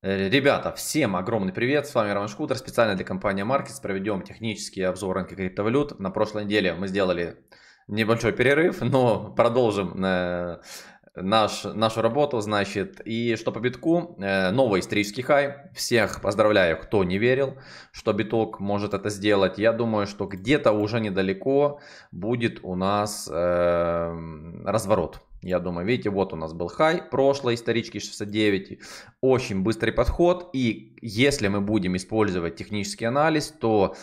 Э, ребята, всем огромный привет, с вами Роман Шкутер, специально для компании Markets проведем технический обзор рынка криптовалют. На прошлой неделе мы сделали небольшой перерыв, но продолжим э, наш, нашу работу, значит, и что по битку, э, новый исторический хай, всех поздравляю, кто не верил, что биток может это сделать, я думаю, что где-то уже недалеко будет у нас э, разворот, я думаю, видите, вот у нас был хай прошлой исторички 69, очень быстрый подход, и если мы будем использовать технический анализ, то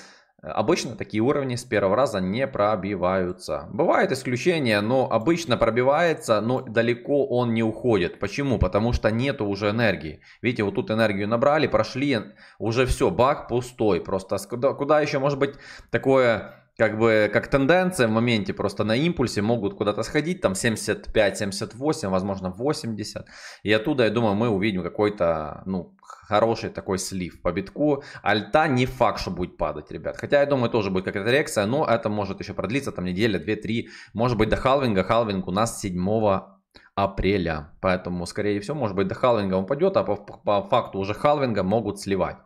э, обычно такие уровни с первого раза не пробиваются. Бывают исключения, но обычно пробивается, но далеко он не уходит. Почему? Потому что нету уже энергии. Видите, вот тут энергию набрали, прошли, уже все, бак пустой. Просто куда, куда еще может быть такое как бы как тенденция в моменте просто на импульсе могут куда-то сходить, там 75, 78, возможно 80. И оттуда, я думаю, мы увидим какой-то, ну, хороший такой слив по битку. Альта не факт, что будет падать, ребят. Хотя, я думаю, тоже будет какая-то реакция, но это может еще продлиться там неделя, 2-3, может быть, до халвинга. Халвинг у нас 7 апреля. Поэтому, скорее всего, может быть, до халвинга он пойдет, а по, по факту уже халвинга могут сливать.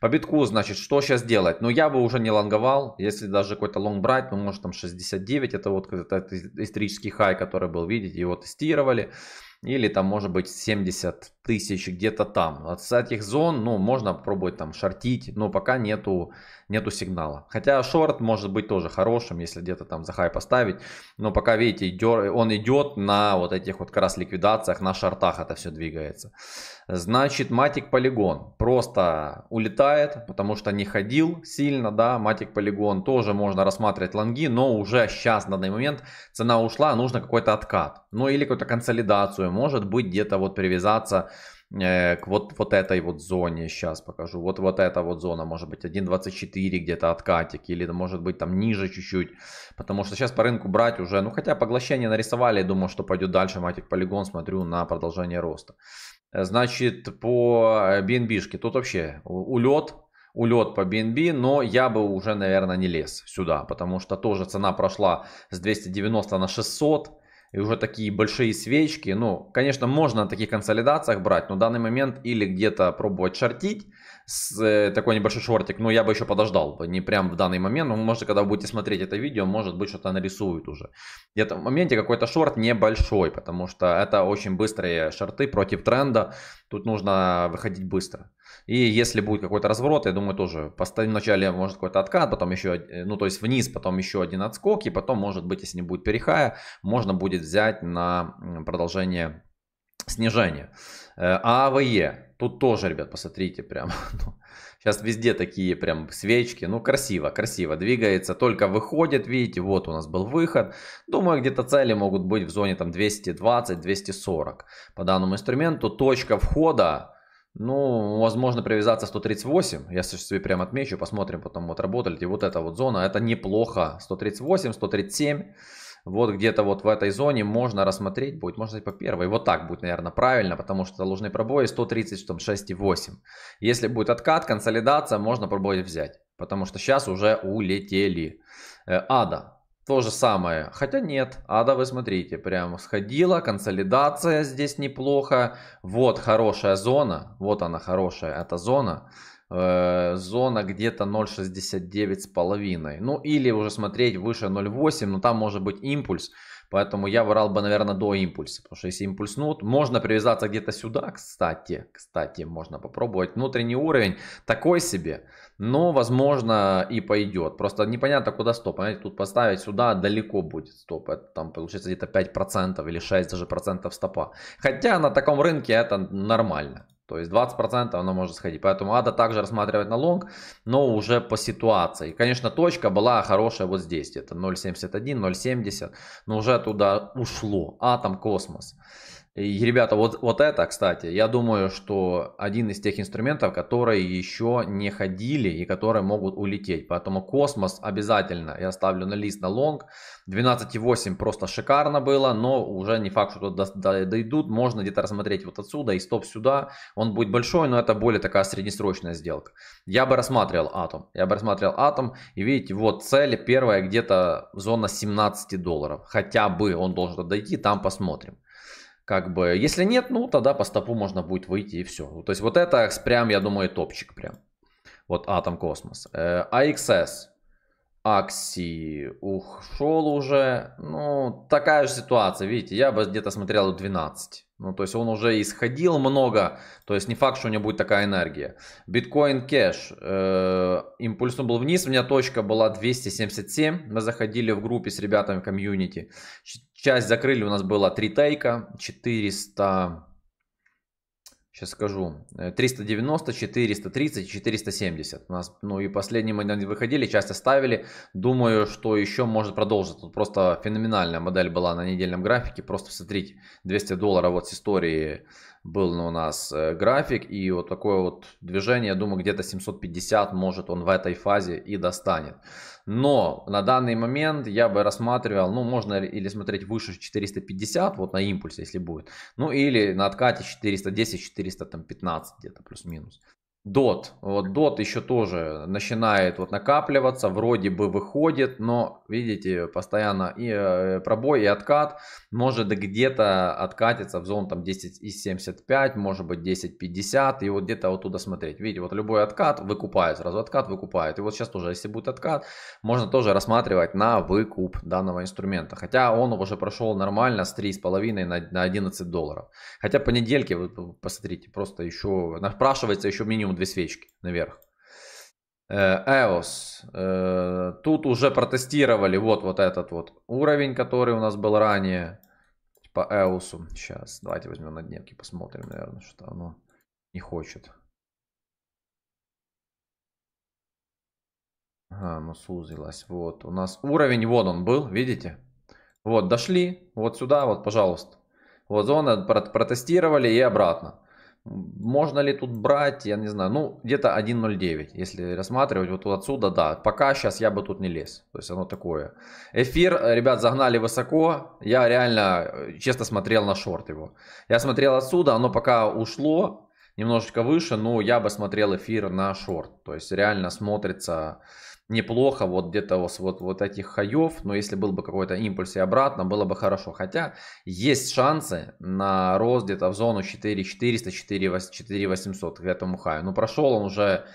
По битку, значит, что сейчас делать? Ну, я бы уже не лонговал, если даже какой-то лонг брать, ну, может, там 69, это вот это исторический хай, который был, видите, его тестировали или там может быть 70 тысяч где-то там. От этих зон, ну, можно пробовать там шортить, но пока нету, нету сигнала. Хотя шорт может быть тоже хорошим, если где-то там за хай поставить, но пока, видите, идет, он идет на вот этих вот как раз ликвидациях, на шортах это все двигается. Значит, матик полигон просто улетает, потому что не ходил сильно, да, матик полигон тоже можно рассматривать лонги, но уже сейчас, на данный момент, цена ушла, нужно какой-то откат, ну или какую-то консолидацию может быть где-то вот привязаться э, к вот, вот этой вот зоне, сейчас покажу, вот, вот эта вот зона, может быть 1.24 где-то откатик, или может быть там ниже чуть-чуть, потому что сейчас по рынку брать уже, ну хотя поглощение нарисовали, думаю что пойдет дальше матик полигон, смотрю на продолжение роста. Э, значит, по bnb э, тут вообще улет, улет по BNB, но я бы уже, наверное, не лез сюда, потому что тоже цена прошла с 290 на 600, и уже такие большие свечки. Ну, конечно, можно на таких консолидациях брать, но в данный момент или где-то пробовать шортить с э, такой небольшой шортик, но ну, я бы еще подождал, не прям в данный момент, но ну, может, когда вы будете смотреть это видео, может быть, что-то нарисуют уже. Где-то в моменте какой-то шорт небольшой, потому что это очень быстрые шорты против тренда, тут нужно выходить быстро. И если будет какой-то разворот, я думаю, тоже вначале, может, какой-то откат, потом еще, ну, то есть вниз, потом еще один отскок, и потом, может быть, если не будет перехая, можно будет взять на продолжение снижения. Э, а АВЕ, тут тоже, ребят, посмотрите, прям, сейчас ну, везде такие прям свечки, ну, красиво, красиво двигается, только выходит, видите, вот у нас был выход, думаю, где-то цели могут быть в зоне там 220-240 по данному инструменту, точка входа, ну, возможно, привязаться 138. Я себе прям отмечу, посмотрим потом, вот работали. И вот эта вот зона, это неплохо. 138, 137. Вот где-то вот в этой зоне можно рассмотреть будет, можно сказать, по первой. Вот так будет, наверное, правильно, потому что ложные пробои 136,8. Если будет откат, консолидация, можно пробой взять. Потому что сейчас уже улетели. Э, ада то же самое. Хотя нет, ада вы смотрите, прям сходила, консолидация здесь неплохо. Вот хорошая зона, вот она хорошая, эта зона. Э, зона где-то 0.69 с половиной. Ну или уже смотреть выше 0.8, но там может быть импульс. Поэтому я брал бы, наверное, до импульса. Потому что если импульс импульснут, можно привязаться где-то сюда, кстати. Кстати, можно попробовать. Внутренний уровень такой себе, но, возможно, и пойдет. Просто непонятно, куда стоп. Понимаете, тут поставить сюда далеко будет стоп. Это там получается где-то 5% или 6 даже процентов стопа. Хотя на таком рынке это нормально. То есть 20% оно может сходить. Поэтому надо также рассматривать на лонг, но уже по ситуации. Конечно, точка была хорошая вот здесь, это 0.71, 0.70, но уже туда ушло. Атом, космос. И, ребята, вот, вот это, кстати, я думаю, что один из тех инструментов, которые еще не ходили и которые могут улететь. Поэтому космос обязательно я ставлю на лист на лонг. 12,8 просто шикарно было, но уже не факт, что туда дойдут. Можно где-то рассмотреть вот отсюда и стоп сюда. Он будет большой, но это более такая среднесрочная сделка. Я бы рассматривал атом. Я бы рассматривал атом. И видите, вот цель первая где-то зона 17 долларов. Хотя бы он должен дойти, там посмотрим. Как бы, если нет, ну тогда по стопу можно будет выйти и все. То есть вот это прям, я думаю, топчик прям. Вот атом космос. AXS. Э, Акси ушел уже. Ну, такая же ситуация, видите, я бы где-то смотрел 12. Ну, то есть он уже исходил много, то есть не факт, что у него будет такая энергия. Биткоин кэш, э, импульсно был вниз, у меня точка была 277, мы заходили в группе с ребятами в комьюнити. Часть закрыли, у нас было 3 тейка, 400... Сейчас скажу. 390, 430, 470. У нас, ну и последний мы выходили, часть оставили. Думаю, что еще может продолжить. Тут просто феноменальная модель была на недельном графике. Просто смотрите, 200 долларов вот с истории был у нас э, график, и вот такое вот движение, я думаю, где-то 750, может, он в этой фазе и достанет. Но на данный момент я бы рассматривал, ну, можно или смотреть выше 450, вот на импульс, если будет, ну, или на откате 410-415 где-то плюс-минус. Дот, вот Дот еще тоже начинает вот накапливаться, вроде бы выходит, но видите, постоянно и э, пробой, и откат, может где-то откатиться в зону там 10,75, может быть 10,50, и вот где-то вот туда смотреть. Видите, вот любой откат выкупает, сразу откат выкупает. И вот сейчас тоже, если будет откат, можно тоже рассматривать на выкуп данного инструмента. Хотя он уже прошел нормально с 3,5 на, на 11 долларов. Хотя понедельки, вы посмотрите, просто еще напрашивается еще минимум две свечки наверх. EOS. Э, э, тут уже протестировали вот, вот этот вот уровень, который у нас был ранее. По EOS. Сейчас, давайте возьмем на дневке, посмотрим, наверное, что оно не хочет. Ага, ну сузилось. Вот, у нас уровень, вот он был, видите? Вот, дошли, вот сюда, вот, пожалуйста. Вот зона э, протестировали и обратно. Можно ли тут брать, я не знаю, ну где-то 1.09, если рассматривать вот отсюда, да. Пока сейчас я бы тут не лез, то есть оно такое. Эфир, э, ребят, загнали высоко, я реально э, честно смотрел на шорт его. Я смотрел отсюда, оно пока ушло немножечко выше, но я бы смотрел эфир на шорт. То есть реально смотрится неплохо вот где-то вот, вот этих хаев, но если был бы какой-то импульс и обратно, было бы хорошо. Хотя есть шансы на рост где-то в зону 4400, 4800 к этому хаю. Но ну, прошел он уже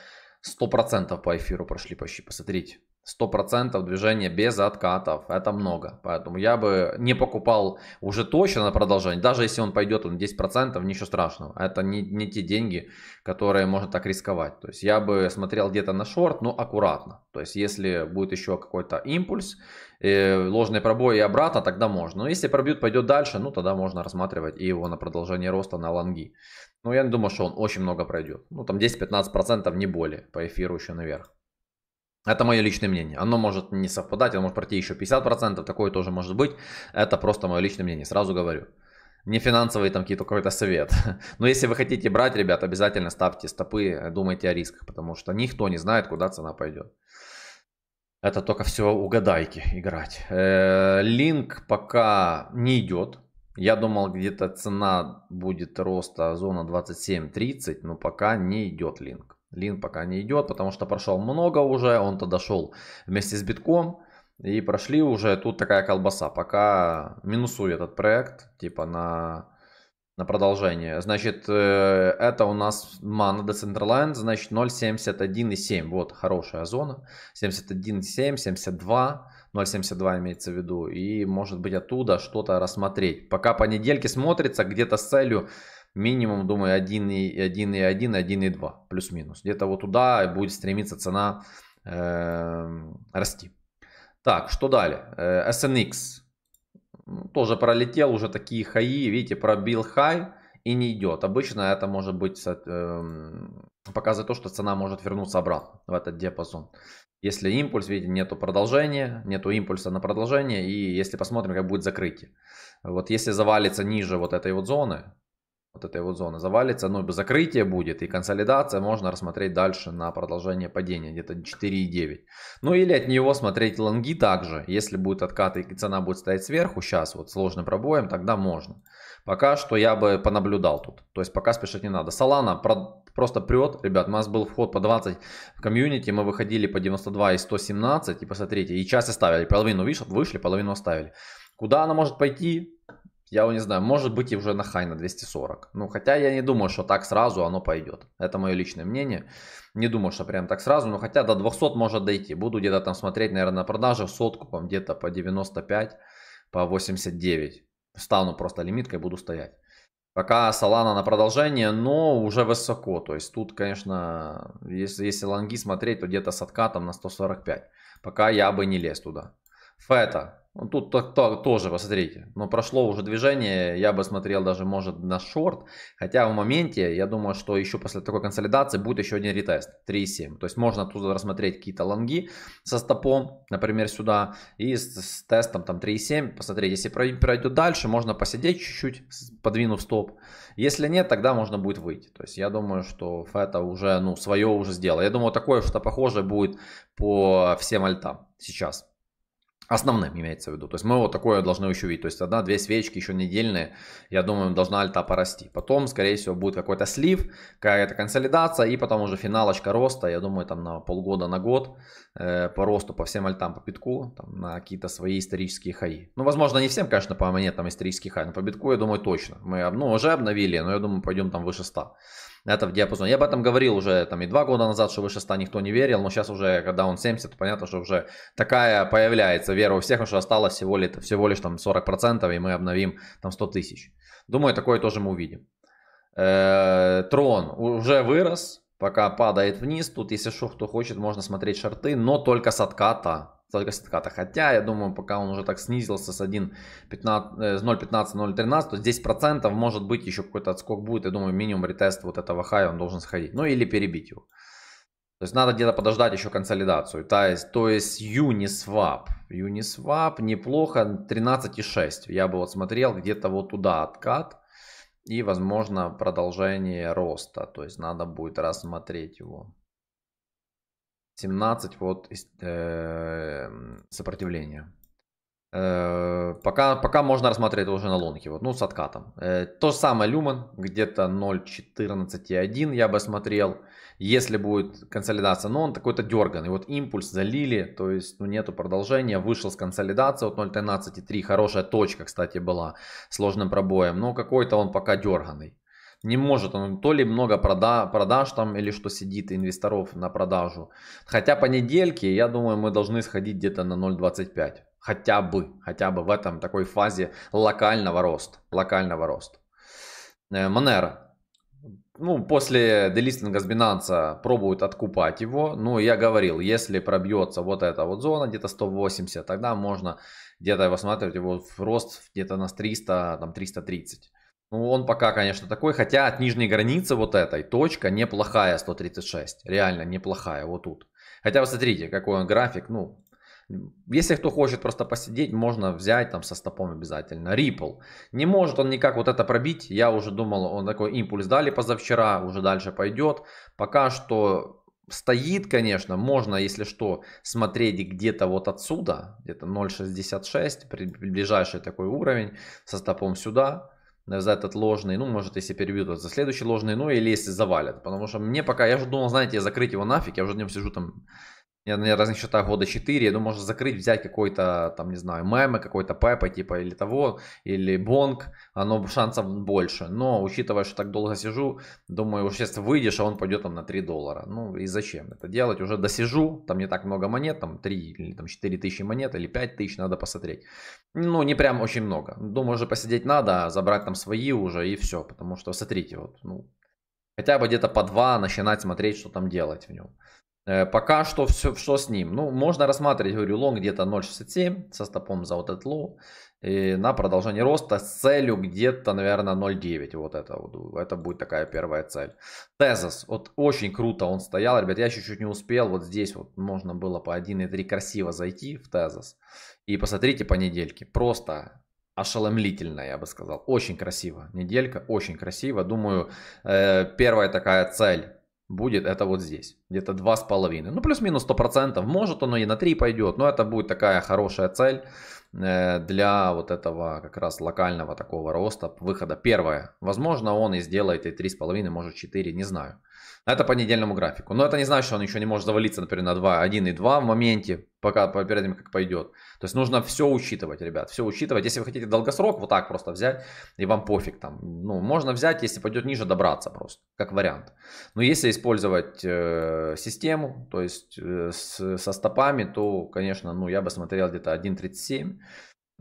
100% по эфиру прошли почти, посмотрите. 100% движения без откатов. Это много. Поэтому я бы не покупал уже точно на продолжение. Даже если он пойдет на 10%, ничего страшного. Это не, не те деньги, которые можно так рисковать. То есть я бы смотрел где-то на шорт, но аккуратно. То есть если будет еще какой-то импульс, э, ложные пробои и обратно, тогда можно. Но если пробьют, пойдет дальше, ну тогда можно рассматривать и его на продолжение роста на лонги. Но я не думаю, что он очень много пройдет. Ну там 10-15% не более по эфиру еще наверх. Это мое личное мнение. Оно может не совпадать, оно может пройти еще 50%, такое тоже может быть. Это просто мое личное мнение, сразу говорю. Не финансовый там какие-то какой-то совет. Но если вы хотите брать, ребят, обязательно ставьте стопы, думайте о рисках, потому что никто не знает, куда цена пойдет. Это только все угадайки играть. Э, линк пока не идет. Я думал, где-то цена будет роста зона 27-30, но пока не идет линк. Лин пока не идет, потому что прошел много уже, он-то дошел вместе с битком. И прошли уже, тут такая колбаса, пока минусую этот проект, типа на, на продолжение. Значит, э, это у нас мана Decentraland, значит 0.71.7, вот хорошая зона. 71.7, 72, 0.72 имеется в виду. И может быть оттуда что-то рассмотреть. Пока по недельке смотрится где-то с целью минимум, думаю, 1,1, 1,2, плюс-минус. Где-то вот туда будет стремиться цена э, расти. Так, что далее? Э, SNX ну, тоже пролетел, уже такие хаи, видите, пробил хай и не идет. Обычно это может быть э, эм, показывает то, что цена может вернуться обратно в этот диапазон. Если импульс, видите, нету продолжения, нету импульса на продолжение, и если посмотрим, как будет закрытие. Вот если завалится ниже вот этой вот зоны, вот этой вот зоны завалится, ну, закрытие будет и консолидация, можно рассмотреть дальше на продолжение падения, где-то 4,9. Ну, или от него смотреть лонги также, если будет откат и цена будет стоять сверху, сейчас вот сложным пробоем, тогда можно. Пока что я бы понаблюдал тут, то есть пока спешить не надо. Солана просто прет, ребят, у нас был вход по 20 в комьюнити, мы выходили по 92 и 117, и посмотрите, и часть оставили, половину вышли, половину оставили. Куда она может пойти? я не знаю, может быть и уже на хай на 240. Ну, хотя я не думаю, что так сразу оно пойдет. Это мое личное мнение. Не думаю, что прям так сразу, но хотя до 200 может дойти. Буду где-то там смотреть, наверное, на продажи с откупом где-то по 95, по 89. Стану просто лимиткой, буду стоять. Пока Солана на продолжение, но уже высоко. То есть тут, конечно, если, если лонги смотреть, то где-то с откатом на 145. Пока я бы не лез туда. Фета ну, тут так, так тоже, посмотрите. Но прошло уже движение, я бы смотрел даже, может, на шорт. Хотя в моменте, я думаю, что еще после такой консолидации будет еще один ретест 3.7. То есть можно тут рассмотреть какие-то лонги со стопом, например, сюда. И с, с тестом там 3.7 посмотреть. Если пройдет дальше, можно посидеть чуть-чуть, подвинув стоп. Если нет, тогда можно будет выйти. То есть я думаю, что это уже, ну, свое уже сделал. Я думаю, такое что-то похожее будет по всем альтам сейчас. Основным имеется в виду. То есть мы вот такое должны еще видеть. То есть одна-две свечки еще недельные, я думаю, должна альта порасти. Потом, скорее всего, будет какой-то слив, какая-то консолидация и потом уже финалочка роста, я думаю, там на полгода, на год э, по росту, по всем альтам, по битку, там, на какие-то свои исторические хаи. Ну, возможно, не всем, конечно, по монетам исторические хаи, но по битку, я думаю, точно. Мы ну, уже обновили, но я думаю, пойдем там выше 100 это в диапазоне. Я об этом говорил уже там и два года назад, что выше 100 никто не верил, но сейчас уже, когда он 70, понятно, что уже такая появляется вера у всех, что осталось всего лишь, всего лишь там 40%, и мы обновим там 100 тысяч. Думаю, такое тоже мы увидим. Э, трон уже вырос, пока падает вниз. Тут, если что, кто хочет, можно смотреть шарты, но только с отката столько 40 Хотя, я думаю, пока он уже так снизился с 0.15-0.13, э, то здесь процентов может быть еще какой-то отскок будет. Я думаю, минимум ретест вот этого хая он должен сходить. Ну или перебить его. То есть надо где-то подождать еще консолидацию. То есть, то есть Uniswap. Uniswap неплохо, 13,6. Я бы вот смотрел где-то вот туда откат. И, возможно, продолжение роста. То есть надо будет рассмотреть его. 17 вот э, сопротивление. Э, пока, пока можно рассматривать это уже на лонге, вот, ну с откатом. Э, то же самое люмен где-то 0.14.1 я бы смотрел, если будет консолидация, но он такой-то дерган, и вот импульс залили, то есть ну, нету продолжения, вышел с консолидации, вот 0.13.3, хорошая точка, кстати, была, сложным пробоем, но какой-то он пока дерганый не может он то ли много прода, продаж там или что сидит инвесторов на продажу. Хотя понедельки, я думаю, мы должны сходить где-то на 0,25. Хотя бы, хотя бы в этом такой фазе локального роста. Локального роста. Манера, э, Ну, после делистинга с Binance пробуют откупать его. Ну, я говорил, если пробьется вот эта вот зона, где-то 180, тогда можно где-то рассматривать его в рост где-то на 300, там 330. Ну, он пока, конечно, такой, хотя от нижней границы вот этой точка неплохая 136, реально неплохая вот тут. Хотя вы смотрите, какой он график, ну, если кто хочет просто посидеть, можно взять там со стопом обязательно. Ripple. Не может он никак вот это пробить. Я уже думал, он такой импульс дали позавчера, уже дальше пойдет. Пока что стоит, конечно, можно, если что, смотреть где-то вот отсюда, где-то 0.66, ближайший такой уровень, со стопом сюда на за этот ложный, ну, может, если перебьют, за следующий ложный, ну, или если завалят. Потому что мне пока, я уже думал, знаете, закрыть его нафиг, я уже днем сижу там я, наверное, разнесчета года 4, ну, можно закрыть, взять какой-то, там, не знаю, мемы, какой-то Пеппа, типа, или того, или Бонг, оно шансов больше. Но, учитывая, что так долго сижу, думаю, уж сейчас выйдешь, а он пойдет там на 3 доллара. Ну, и зачем это делать? Уже досижу, там не так много монет, там 3 или там 4 тысячи монет, или 5 тысяч, надо посмотреть. Ну, не прям очень много. Думаю, уже посидеть надо, а забрать там свои уже, и все. Потому что, смотрите, вот, ну, хотя бы где-то по 2 начинать смотреть, что там делать в нем. Э, пока что все, что с ним? Ну, можно рассматривать, говорю, лонг где-то 0.67 со стопом за вот этот лоу. И на продолжение роста с целью где-то, наверное, 0.9. Вот это вот. Это будет такая первая цель. Тезос. Вот очень круто он стоял. Ребят, я чуть-чуть не успел. Вот здесь вот можно было по 1.3 красиво зайти в Тезос. И посмотрите понедельки Просто ошеломлительно, я бы сказал. Очень красиво. Неделька очень красиво. Думаю, э, первая такая цель будет это вот здесь. Где-то 2,5. Ну, плюс-минус 100%. Может оно и на 3 пойдет, но это будет такая хорошая цель э, для вот этого как раз локального такого роста, выхода. Первое. Возможно, он и сделает и 3,5, может 4, не знаю. Это по недельному графику. Но это не значит, что он еще не может завалиться, например, на 2, 1 и 2 в моменте пока перед тем, как пойдет. То есть нужно все учитывать, ребят, все учитывать. Если вы хотите долгосрок, вот так просто взять, и вам пофиг там. Ну, можно взять, если пойдет ниже, добраться просто, как вариант. Но если использовать э, систему, то есть э, с, со стопами, то, конечно, ну, я бы смотрел где-то 1.37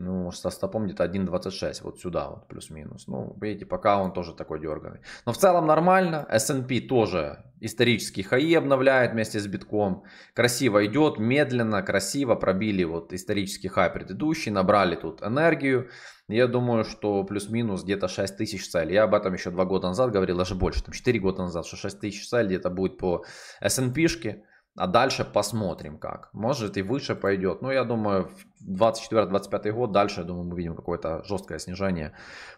ну, со стопом где-то 1.26, вот сюда вот плюс-минус. Ну, видите, пока он тоже такой дерганный. Но в целом нормально, S&P тоже исторический хаи обновляет вместе с битком. Красиво идет, медленно, красиво пробили вот исторический хай предыдущий, набрали тут энергию. Я думаю, что плюс-минус где-то 6 тысяч целей. Я об этом еще два года назад говорил, даже больше, там 4 года назад, что 6 тысяч целей где-то будет по S&P-шке. А дальше посмотрим как. Может и выше пойдет. Но ну, я думаю, 24-25 год дальше, я думаю, мы видим какое-то жесткое снижение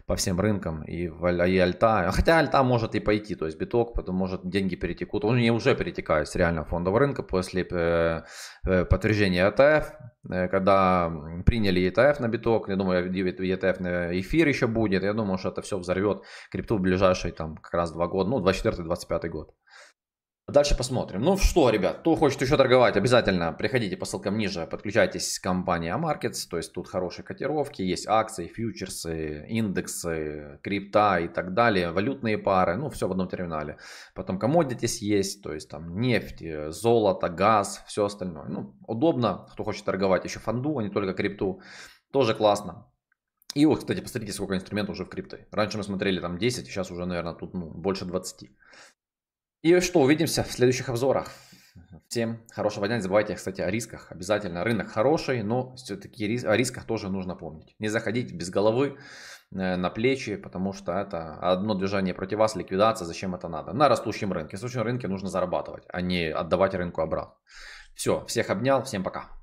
по всем рынкам и, и альта. Хотя альта может и пойти, то есть биток, потом может деньги перетекут. Он не уже перетекают с реально фондового рынка после э, э, подтверждения ETF, э, когда приняли ETF на биток. Я думаю, ETF на эфир еще будет. Я думаю, что это все взорвет крипту в ближайшие там как раз два года, ну 24-25 год. Дальше посмотрим. Ну что, ребят, кто хочет еще торговать, обязательно приходите по ссылкам ниже, подключайтесь к компании Markets, то есть тут хорошие котировки, есть акции, фьючерсы, индексы, крипта и так далее, валютные пары, ну все в одном терминале. Потом commodities есть, то есть там нефть, э, золото, газ, все остальное. Ну, удобно, кто хочет торговать еще фонду, а не только крипту, тоже классно. И вот, кстати, посмотрите, сколько инструментов уже в крипты. Раньше мы смотрели там 10, сейчас уже, наверное, тут ну, больше 20. И что, увидимся в следующих обзорах. Всем хорошего дня. Не забывайте, кстати, о рисках. Обязательно рынок хороший, но все-таки о рисках тоже нужно помнить. Не заходить без головы э, на плечи, потому что это одно движение против вас, ликвидация, зачем это надо? На растущем рынке. На растущем рынке нужно зарабатывать, а не отдавать рынку обратно. Все, всех обнял, всем пока.